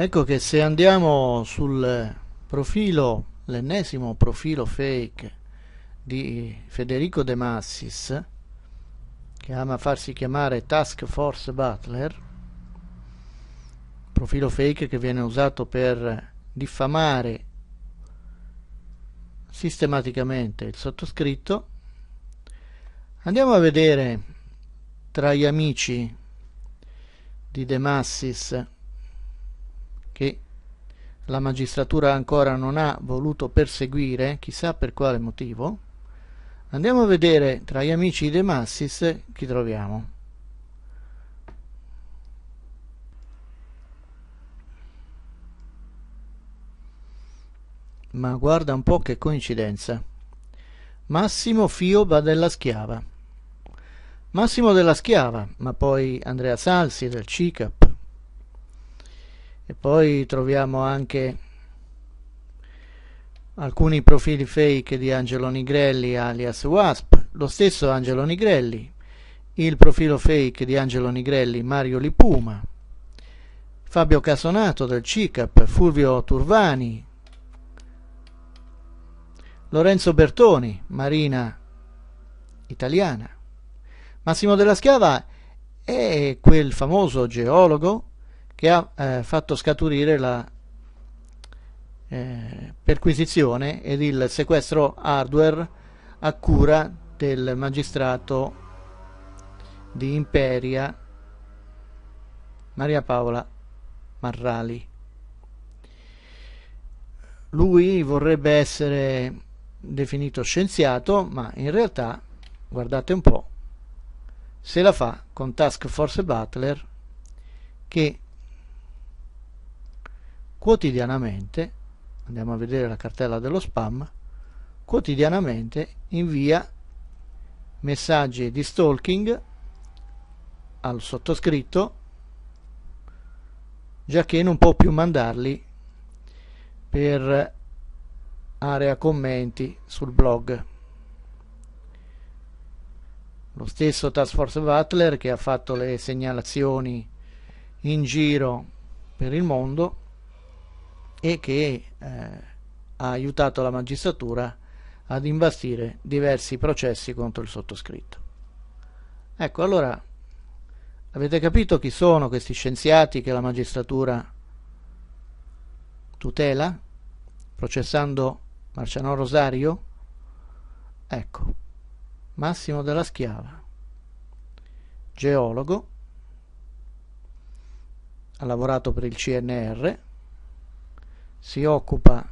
Ecco che se andiamo sul profilo, l'ennesimo profilo fake di Federico De Massis, che ama farsi chiamare Task Force Butler, profilo fake che viene usato per diffamare sistematicamente il sottoscritto, andiamo a vedere tra gli amici di De Massis che la magistratura ancora non ha voluto perseguire, chissà per quale motivo, andiamo a vedere tra gli amici De Massis chi troviamo. Ma guarda un po' che coincidenza. Massimo Fioba della Schiava. Massimo della Schiava, ma poi Andrea Salsi del CICAP, e poi troviamo anche alcuni profili fake di Angelo Nigrelli alias Wasp, lo stesso Angelo Nigrelli, il profilo fake di Angelo Nigrelli Mario Lipuma, Fabio Casonato del CICAP, Fulvio Turvani, Lorenzo Bertoni, Marina Italiana. Massimo della Schiava è quel famoso geologo che ha eh, fatto scaturire la eh, perquisizione ed il sequestro hardware a cura del magistrato di Imperia Maria Paola Marrali. Lui vorrebbe essere definito scienziato, ma in realtà, guardate un po', se la fa con Task Force Butler che quotidianamente, andiamo a vedere la cartella dello spam, quotidianamente invia messaggi di stalking al sottoscritto, già che non può più mandarli per area commenti sul blog. Lo stesso Task Force Butler che ha fatto le segnalazioni in giro per il mondo e che eh, ha aiutato la magistratura ad investire diversi processi contro il sottoscritto. Ecco, allora avete capito chi sono questi scienziati che la magistratura tutela processando Marciano Rosario? Ecco, Massimo della Schiava, geologo, ha lavorato per il CNR, si occupa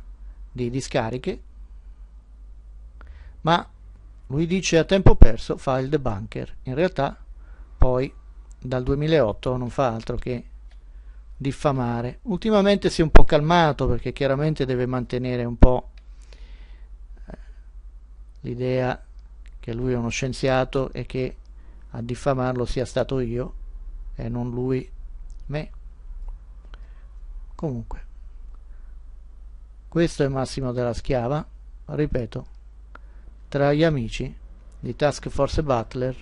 di discariche, ma lui dice a tempo perso fa il debunker. In realtà poi dal 2008 non fa altro che diffamare. Ultimamente si è un po' calmato perché chiaramente deve mantenere un po' eh, l'idea che lui è uno scienziato e che a diffamarlo sia stato io e non lui me. Comunque. Questo è Massimo della Schiava, ripeto, tra gli amici di Task Force Butler,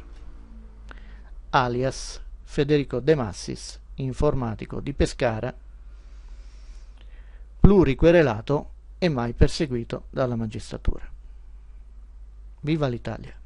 alias Federico De Massis, informatico di Pescara, pluriquerelato e mai perseguito dalla magistratura. Viva l'Italia!